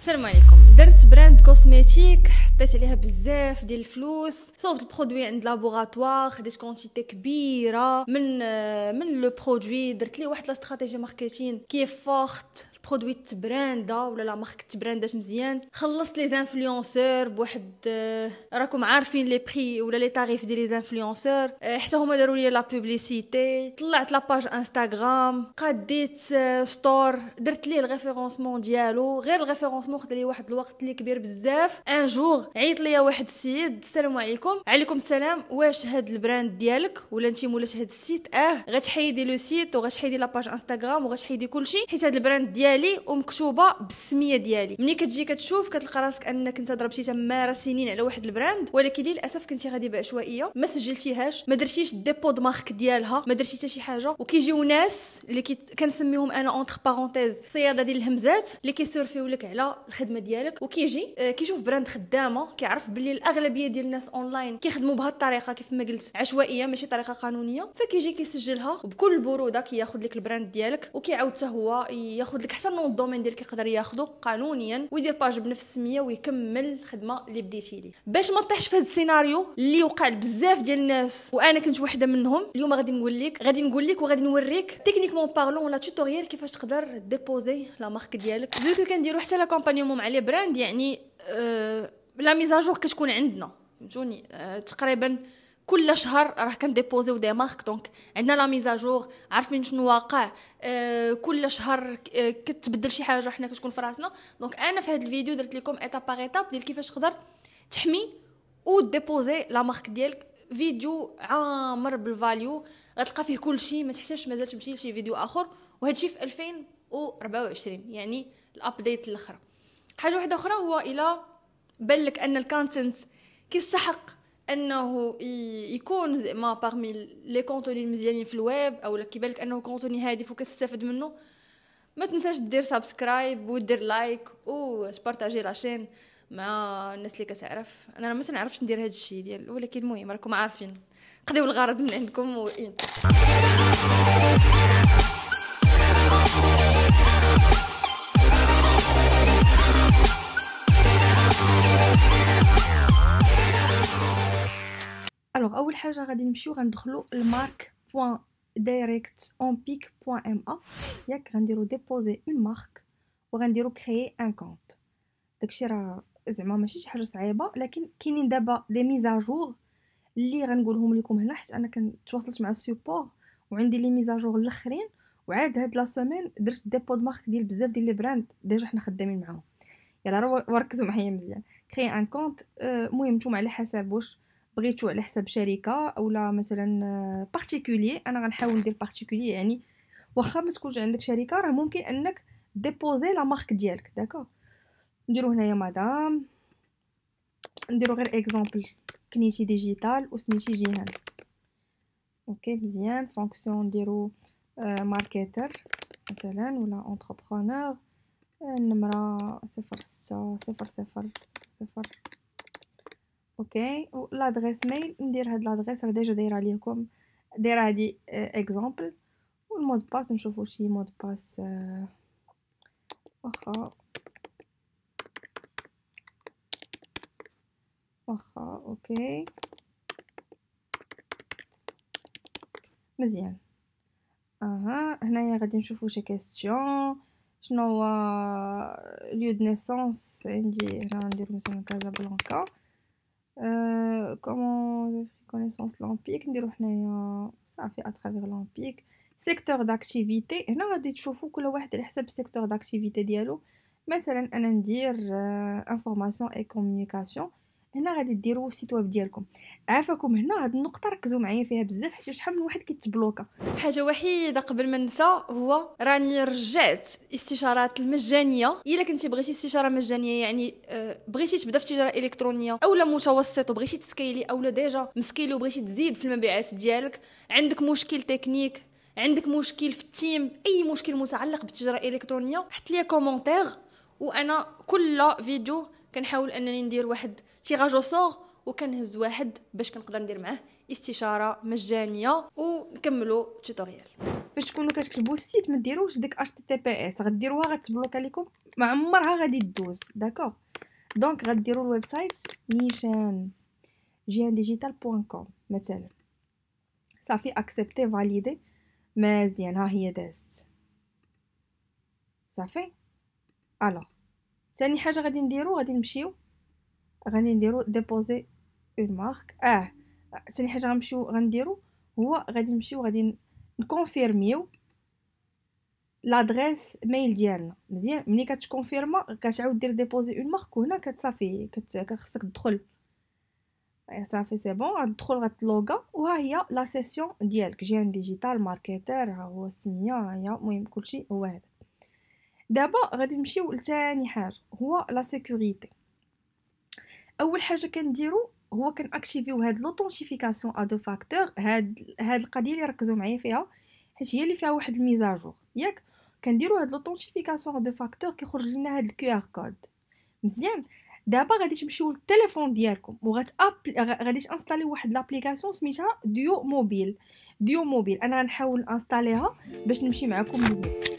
السلام عليكم درت براند كوزميتيك حطيت عليها بزاف ديال الفلوس صوبت البرودوي عند لابوغاتوار خديت كونتيتي كبيره من آه، من لو برودوي درت ليه واحد لا استراتيجي ماركتين كي فورت برودوي تبراندا ولا لا مارك تبراندات مزيان خلصت لي زانفلونسور بواحد آه، راكم عارفين لي بري ولا لي تاريف ديال لي زانفلونسور آه، حتى هما داروا لي لا بوبليسيتي طلعت لاباج انستغرام قديت ستور آه، درت ليه الريفيرونسمون ديالو غير الريفيرونسمون خد لي واحد الوقت اللي كبير بزاف ان جوغ عيط ليا واحد السيد السلام عليكم عليكم السلام واش هاد البراند ديالك ولا انت مولات هاد السيت اه غتحيدي لو سيت وغتحيدي لاباج انستغرام وغتحيدي كلشي حيت هاد البراند ديالك ديالي ومكتوبه بالسميه ديالي ملي كتجي كتشوف كتلقى راسك انك انت ضربتي تماره سنين على واحد البراند ولكن للاسف كنتي غادي بعشوائيه ما سجلتيهاش ما درتيش الديبو دماغك مارك ديالها ما درتي حتى شي حاجه وكيجيو ناس اللي كنسميهم انا اونتر بارونتيز صياده ديال الهمزات اللي كيسورفيو لك على الخدمه ديالك وكيجي آه، كيشوف براند خدامه كيعرف باللي الاغلبيه ديال الناس اونلاين كيخدموا بهذه الطريقه كيف ما قلت عشوائيه ماشي طريقه قانونيه فكيجي كيسجلها وبكل بروده كياخذ لك البراند ديالك وكيعاود حتى هو ياخذ لك حتى الدومين ديالك يقدر ياخذو قانونيا ويدير باج بنفس السميه ويكمل الخدمه اللي بديتي ليه باش ما طيحش في هذا السيناريو اللي وقع لبزاف ديال الناس وانا كنت وحده منهم اليوم غادي نقول لك غادي نقول لك وغادي نوريك تكنيكمون بارلون ولا توتوريال كيفاش تقدر ديبوزي لا مارك ديالك كو كنديرو حتى لا مع لي براند يعني أه لا ميزاجور كتكون عندنا فهمتوني أه تقريبا كل شهر راه كنديبوزيو دي مارك دونك عندنا لا ميزاجور عارفين شنو واقع آه كل شهر آه، كتبدل شي حاجه حنا كتكون في راسنا دونك انا في هذا الفيديو درت لكم ايتاب باغ ايتاب ديال كيفاش تقدر تحمي ديبوزي لا مارك ديالك فيديو عامر بالفاليو غتلقى فيه كل شيء ما تحتاجش مازال تمشي لشي فيديو اخر وهذا الشيء في 2024 يعني الابديت الاخر حاجه واحده اخرى هو الى بان لك ان الكونتنت كيستحق انه يكون زعما باغمي لي كونتوني المزيانين في الويب او بالك انه كونتوني هادف وكتستافد منه ما تنساش دير سبسكرايب ودير لايك و بارطاجي لاشين مع الناس اللي كتعرف انا ما تنعرفش ندير هذا الشيء ديال ولكن المهم راكم عارفين قضيو الغرض من عندكم وإيه. الوغ اول حاجه غادي نمشيو غندخلو المارك بوان دايريكت اون بيك بوان ام ا ياك غنديرو ديبوزي اون مارك وغنديرو كريي ان كونت داكشي راه زعما ماشي شي حاجه صعيبه لكن كاينين دابا دي ميزاجور اللي غنقولهم لكم هنا حيت انا كنتواصلت مع السوبور وعندي لي ميزاجور الاخرين وعاد هاد لا سيمين درت ديبو د مارك ديال بزاف ديال لي براند ديجا حنا خدامين معاهم يلا ركزوا معايا مزيان كري ان كونت المهم نتوما على حساب واش بغيتو على حساب شركه اولا مثلا بارتيكولي آه، انا غنحاول ندير بارتيكولي يعني واخا ما تكونش عندك شركه راه ممكن انك ديبوزي لا مارك ديالك داكا نديرو هنايا مدام نديرو غير اكزامبل كنيتي ديجيتال وسميتي جيهان اوكي مزيان فونكسيون نديرو ماركتر آه، مثلا ولا اونتربرونور النمره آه، صفر ستة صفر صفر صفر اوكي لادريس ميل ندير هاد لادريس راه ديجا دايره ليكم دايره هادي اكزامبل والمود باس نشوفو شي مود باس آه، واخا واخا اوكي مزيان اها هنايا غادي نشوفو شي كيستيون شنو هو ليو دو نيسانس عندي هنا ندير مثلا كازابلانكا كومون ريكونيسونس لامبيك نديرو حنايا صافي اترافيغ لامبيك سيكتور داكتيفيتي هنا غادي تشوفوا كل واحد على حسب السيكتور داكتيفيتي ديالو مثلا انا ندير انفورماسيون اي كومونيكاسيون هنا غادي ديروا السيت ويب ديالكم عافاكم هنا هاد النقطه ركزوا معايا فيها بزاف حيت شحال من واحد كيتبلوكا حاجه وحيده قبل ما ننسى هو راني رجعت استشارات المجانيه الا كنتي بغيتي استشاره مجانيه يعني آه، بغيتي تبدا في التجاره الالكترونيه اولا متوسط وبغيتي تسكيلي اولا ديجا مسكيلي وبغيتي تزيد في المبيعات ديالك عندك مشكل تكنيك عندك مشكل في التيم اي مشكل متعلق بالتجاره الالكترونيه حط لي كومونتير وانا كل فيديو كنحاول انني ندير واحد تيغاج سوغ وكنهز واحد باش كنقدر ندير معاه استشاره مجانيه ونكملوا التوتوريال باش تكونوا كتكتبوا السيت ما ديروش ديك اش تي تي بي اس غديروها غتبلوكا لكم ما عمرها غادي دوز داكوغ دونك غديروا الويب سايت نيشان جيان ديجيتال بوان كوم مثلا صافي اكسبتي فاليدي مزيان ها هي دازت صافي الوغ ثاني حاجه غادي نديرو غادي نمشيو غادي نديرو ديبوزي اون مارك اه ثاني حاجه غنمشيو غنديرو هو غادي نمشيو غادي نكونفيرميو لادريس ميل ديالنا مزيان ملي كتكونفيرما كتعاود دير ديبوزي اون مارك وهنا كتصافي كتخصك تدخل صافي سي بون غتدخل غتلوغا وها هي لا سيسيون ديالك جي ان ديجيتال ماركتير ها هو السميه ها هي المهم كلشي هو هذا دابا غادي نمشيو لثاني حاجه هو لا سيكوريتي اول حاجه كنديرو هو اكتيفيو هاد لوتونتيفيكاسيون ا دو فاكتور هاد هاد القضيه اللي ركزوا معايا فيها حيت هي اللي فيها واحد الميزاجور ياك كنديرو هاد لوتونتيفيكاسيون ا دو فاكتور كيخرج لنا هاد الكيو ار كود مزيان دابا غادي تمشيو للتليفون ديالكم وغتابل غادي تانستالي واحد لابليكاسيون سميتها ديو موبيل ديو موبيل انا غنحاول انستاليها باش نمشي معكم مزيان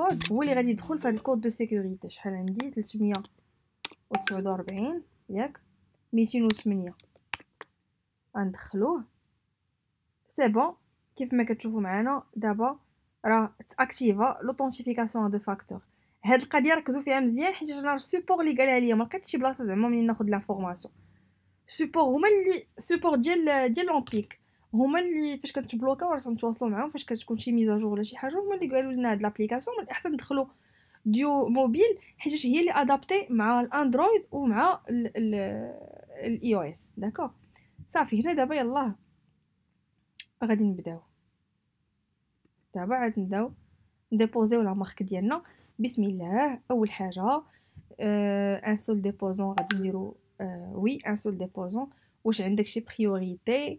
الكود هو اللي غادي يدخل في هاد الكود دو سيكوريتي شحال عندي 349 ياك 208 غندخلوه سي بون كيف ما كتشوفوا معنا دابا راه تاكتيفا لوطونتيفيكاسيون دو فاكتور هاد القضيه ركزوا فيها مزيان حيت انا السوبور اللي قالها ليا ما لقيتش شي بلاصه زعما منين ناخذ لافورماسيون سوبور هما اللي سوبور ديال ديال لومبيك هما اللي فاش كتبلوكاو راه تنتواصلوا معاهم فاش كتكون شي ميزاجور ولا شي حاجه هما اللي قالوا لنا هاد لابليكاسيون من الاحسن ندخلوا ديو موبيل حيت هي اللي ادابتي مع الاندرويد ومع الاي او اس داكوغ صافي هنا دابا يلا غادي نبداو دابا عاد نبداو نديبوزيو لا مارك ديالنا بسم الله اول حاجه آه ان سول ديبوزون غادي نديرو آه وي ان سول ديبوزون واش عندك شي بريوريتي آه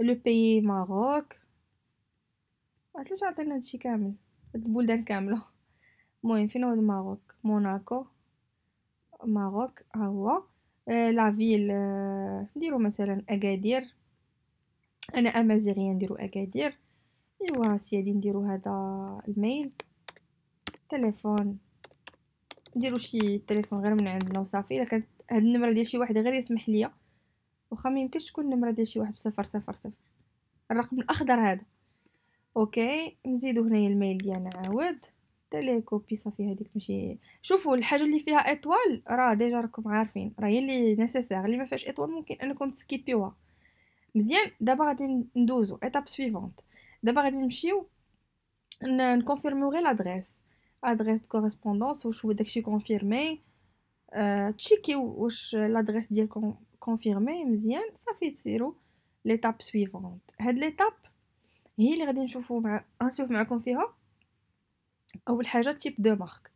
لو بيي ماروك علاش عطينا هادشي كامل هاد البلدان كامله المهم فين هو الماروك موناكو ماروك ها هو لا فيل نديرو مثلا اكادير انا امازيغيه نديرو اكادير ايوا سيادي نديرو هذا الميل تليفون نديرو شي تليفون غير من عندنا وصافي الا كانت هاد النمره ديال شي واحد غير يسمح ليا واخا ما يمكنش تكون نمره ديال شي واحد بصفر صفر صفر الرقم الاخضر هذا اوكي نزيدو هنايا الميل ديالنا عاود تالي كوبي صافي هذيك ماشي شوفوا الحاجه اللي فيها ايطوال راه ديجا راكم عارفين راه هي اللي نيسيسير اللي ما فيهاش ايطوال ممكن انكم تسكيبيوها مزيان دابا غادي ندوزو ايتاب سويفونت دابا غادي نمشيو نكونفيرميو غير لادريس ادريس كوريسبوندونس واش هو داكشي كونفيرمي تشيكيو واش لادريس ديالكم كونفيرمي مزيان صافي تسيرو ليتاب سويفونت هاد ليتاب هي اللي غادي نشوفو مع غنشوف معكم فيها اول حاجه تيب دو مارك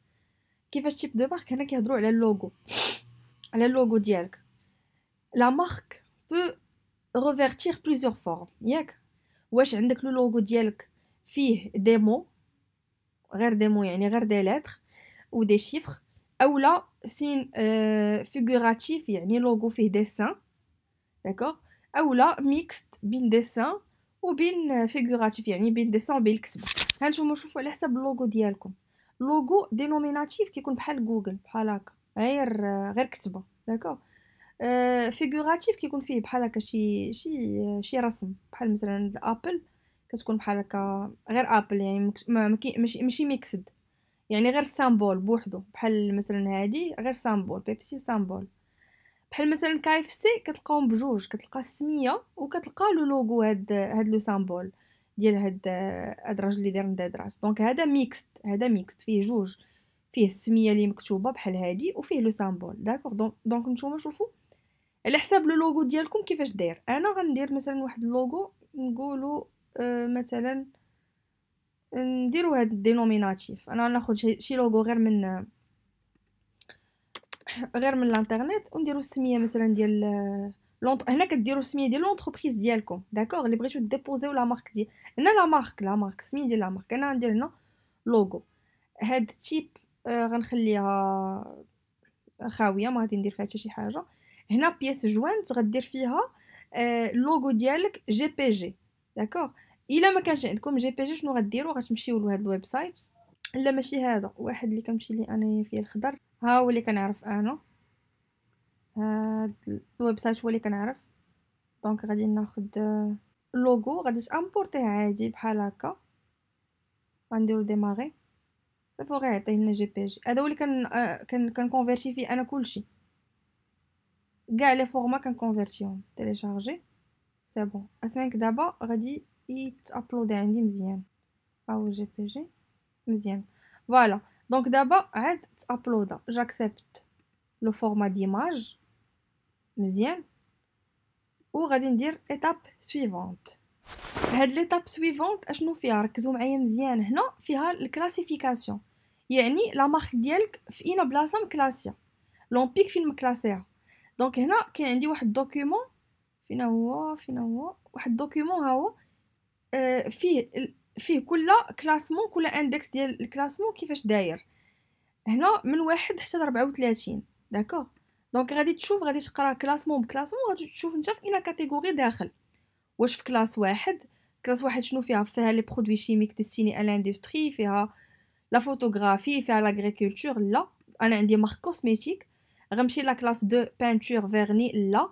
كيفاش تيب دو مارك هنا كيهضروا على اللوغو على اللوغو ديالك لا مارك بو ريفيرتير بليزيور فورم ياك واش عندك لو لوغو ديالك فيه ديمو غير ديمو يعني غير دي لتر ودي شيفر اولا سين فيغوراتيف آه، يعني لوغو فيه ديسان داكوغ اولا ميكست بين ديسان وبين فيغوراتيف يعني بين ديسان وبين الكتبه هانتوما شوفوا على حسب اللوغو ديالكم لوغو دينوميناتيف كيكون بحال جوجل بحال هكا غير غير كتبه داكوغ آه، فيغوراتيف كيكون فيه بحال هكا شي شي شي رسم بحال مثلا ابل كتكون بحال هكا غير ابل يعني ماشي ماشي ميكسد يعني غير سامبول بوحدو بحال مثلا هادي غير سامبول بيبسي سامبول بحال مثلا كاي اف سي كتلقاهم بجوج كتلقى السميه وكتلقى لو لوغو هاد هاد لو سامبول ديال هاد هاد الراجل اللي داير راس دونك هذا ميكست هذا ميكست فيه جوج فيه السميه اللي مكتوبه بحال هادي وفيه لو سامبول داكوغ دونك, نتوما شوفوا على حساب لو لوغو ديالكم كيفاش داير انا غندير مثلا واحد اللوغو نقولوا آه مثلا نديرو هاد الدينوميناتيف انا ناخد شي لوغو غير من غير من الانترنت ونديرو السميه مثلا ديال لونت هنا كديروا السميه ديال لونتربريز ديالكم داكوغ اللي بغيتو ديبوزيو لا مارك ديال هنا لا مارك لا مارك السميه ديال لا مارك انا غندير هنا لوغو هاد التيب آه، غنخليها خاويه ما غادي ندير فيها حتى شي حاجه هنا بيس جوانت غدير فيها اللوغو آه، ديالك جي بي جي داكوغ الا ما كانش عندكم جي بي جي شنو غديروا غتمشيو لهاد الويب سايت لا ماشي هذا واحد اللي كنمشي لي انا فيه الخضر ها هو اللي كنعرف انا هاد الويب سايت هو اللي كنعرف دونك غادي ناخد اللوغو آه، غادي امبورتيه عادي بحال هكا غنديرو ديماغي صافي غير لنا جي بي جي هذا هو اللي كن آه، كن كنكونفيرتي فيه انا كلشي كاع لي فورما كنكونفيرتيهم تيليشارجي سي بون اثنك دابا غادي يتابلودي عندي مزيان او جي بي جي مزيان فوالا دونك دابا عاد تابلودا جاكسبت لو فورما ديماج مزيان وغادي ندير ايتاب سويفونت هاد ليتاب سويفونت اشنو فيها ركزوا معايا مزيان هنا فيها الكلاسيفيكاسيون يعني لا مارك ديالك في اين بلاصه مكلاسيا لومبيك فين مكلاسيها دونك هنا كاين عندي واحد دوكيومون فين هو فين هو واحد دوكيومون ها هو آه، فيه فيه كل كلاسمون كل اندكس ديال الكلاسمون كيفاش داير هنا من واحد حتى لربعة وثلاثين داكوغ دونك غادي تشوف غادي تقرا كلاسمون بكلاسمون غادي تشوف نتا في اي كاتيجوري داخل واش في كلاس واحد كلاس واحد شنو فيها فيها لي برودوي شيميك ديستيني ا لاندستري فيها لا فوتوغرافي فيها لاغريكولتور لا انا عندي مارك كوزميتيك غنمشي لا كلاس دو بانتور فيرني لا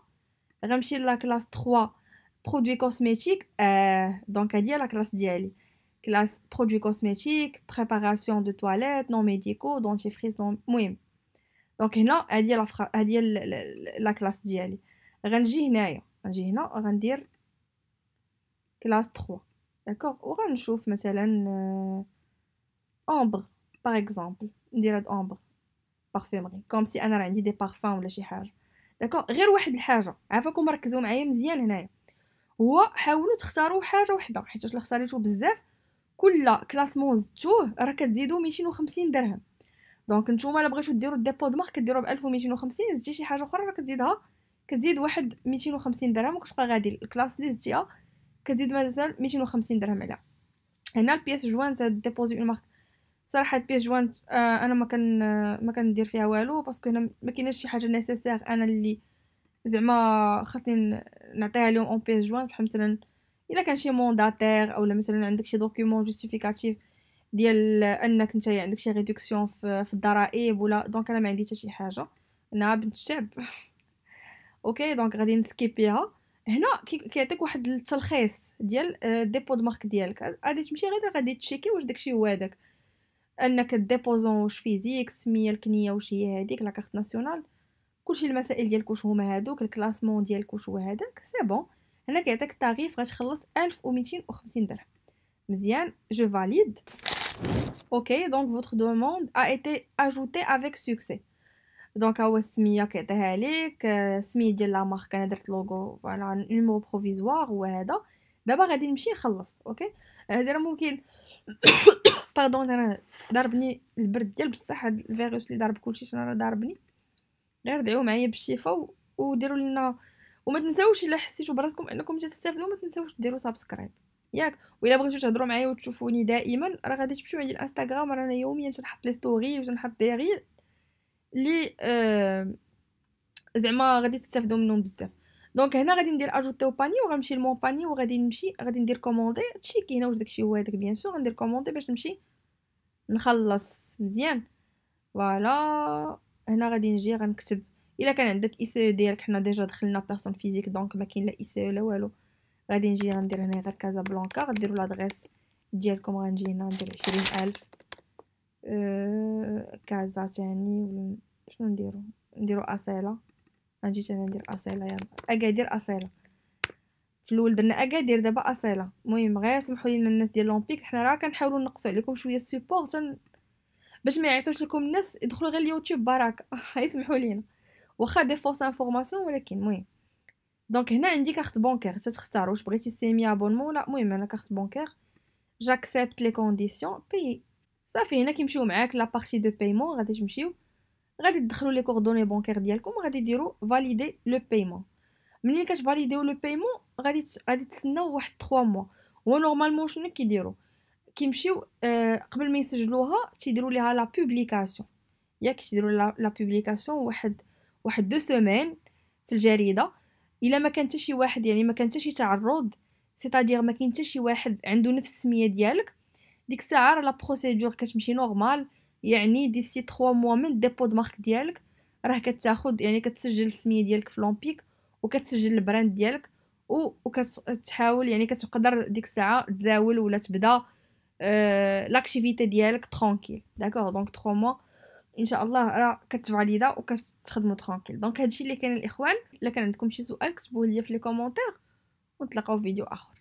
غنمشي لا كلاس 3 produits cosmétiques euh, donc elle dit la classe d'iel classe produits cosmétiques préparation de toilettes non médicaux dentifrice non oui donc là elle dit la à la classe d'iel rangez là rangez là on dire classe 3 d'accord on va nous mais c'est ombre par exemple dire ombre parfumerie comme si on a des parfums ou des choses d'accord rien ou une chose il faut vous marquez vous mettez bien هو حاولوا تختاروا حاجه وحده حيت الا اختاريتو بزاف كل كلاسمون زدتوه راه كتزيدو 250 درهم دونك نتوما الا بغيتو ديروا الديبو مارك كديروه ب 1250 زدتي شي حاجه اخرى راه كتزيدها كتزيد واحد 250 درهم وكتبقى غادي الكلاس اللي زدتيها كتزيد مازال 250 درهم عليها هنا البياس جوانت ديبوزي اون مارك صراحه البياس جوانت آه انا ما كان آه ما كندير فيها والو باسكو هنا ما كاينش شي حاجه نيسيسير انا اللي زعما خاصني نعطيها اليوم اون بيس جوان بحال مثلا الا كان شي مونداتير اولا مثلا عندك شي دوكيومون جوستيفيكاتيف ديال انك انت عندك شي ريدكسيون في, في الضرائب ولا دونك انا ما عندي حتى شي حاجه انا بنت الشعب اوكي دونك غادي نسكيبيها هنا كيعطيك واحد التلخيص ديال ديبو دو مارك ديالك غادي تمشي غير غادي تشيكي واش داكشي هو هذاك انك ديبوزون واش فيزيك السميه الكنيه واش هي هذيك لا كارت ناسيونال كلشي المسائل ديالك واش هما هادوك الكلاسمون ديالك واش هو هذاك سي بون هنا كيعطيك التعريف غتخلص 1250 درهم مزيان جو فاليد اوكي دونك فوتر دوموند ا ايتي اجوتي افيك سوكسي دونك هو السميه كيعطيها ليك السميه ديال لا مارك انا درت لوغو فوالا نيمو بروفيزوار هذا دابا غادي نمشي نخلص اوكي هذا راه ممكن باردون انا ضربني البرد ديال بصح هاد الفيروس اللي ضرب كلشي راه ضربني غير دعيو معايا بالشفاء وديروا لنا وما تنساوش الا حسيتوا براسكم انكم تستافدوا ما تنساوش ديروا سبسكرايب ياك والا بغيتو تهضروا معايا وتشوفوني دائما راه غادي تمشيو عندي الانستغرام رانا يوميا تنحط لي ستوري وتنحط دي ريل لي آه زعما غادي تستافدوا منهم بزاف دونك هنا غادي ندير اجوتي او باني وغنمشي لمون باني وغادي نمشي غادي ندير كوموندي تشيكي هنا واش داكشي هو هذاك بيان سور غندير كوموندي باش نمشي نخلص مزيان فوالا هنا غادي نجي غنكتب الا كان عندك اي سي ديالك حنا ديجا دخلنا بيرسون فيزيك دونك ما كاين لا اي سي لا والو غادي نجي غندير هنا غير كازا بلانكا غديروا لادريس ديالكم غنجي هنا ندير 20000 أه... كازا تاني شنو نديرو نديرو اصيلا غنجي تاني ندير اصيلا يا اكادير اصيلا في الاول درنا اكادير دابا اصيلا المهم غير سمحوا لينا الناس ديال لومبيك حنا راه كنحاولوا نقصوا عليكم شويه السبور باش ما يعيطوش لكم الناس يدخلوا غير اليوتيوب بركه يسمحوا لينا واخا دي فوس انفورماسيون ولكن المهم دونك هنا عندي كارت بونكير تختار واش بغيتي سيمي ابونمون ولا المهم انا كارت بونكير جاكسبت لي كونديسيون بي صافي هنا كيمشيو معاك لا بارتي دو بايمون غادي تمشيو غادي تدخلوا لي كوردوني بونكير ديالكم وغادي ديروا فاليدي لو بايمون ملي كتفاليديو لو بايمون غادي غادي تسناو واحد 3 موا هو نورمالمون شنو كيديروا كيمشيو آه، قبل ما يسجلوها تيديروا ليها لا بوبليكاسيون ياك تيديروا لا بوبليكاسيون واحد واحد دو سومين في الجريده الا ما كان حتى شي واحد يعني ما كان حتى شي تعرض سيتادير ما كاين حتى شي واحد عنده نفس السميه ديالك ديك الساعه راه لا بروسيدور كتمشي نورمال يعني ديسي 3 موا من ديبو دو مارك ديالك راه كتاخد يعني كتسجل السميه ديالك في لومبيك وكتسجل البراند ديالك وكتحاول يعني كتقدر ديك الساعه تزاول ولا تبدا لاكتيفيتي ديالك ترونكيل داكوغ دونك 3 موا ان شاء الله راه كتفاليدا وكتخدموا ترونكيل دونك هادشي اللي كاين الاخوان الا كان عندكم شي سؤال كتبوه ليا في لي كومونتير ونتلاقاو في فيديو اخر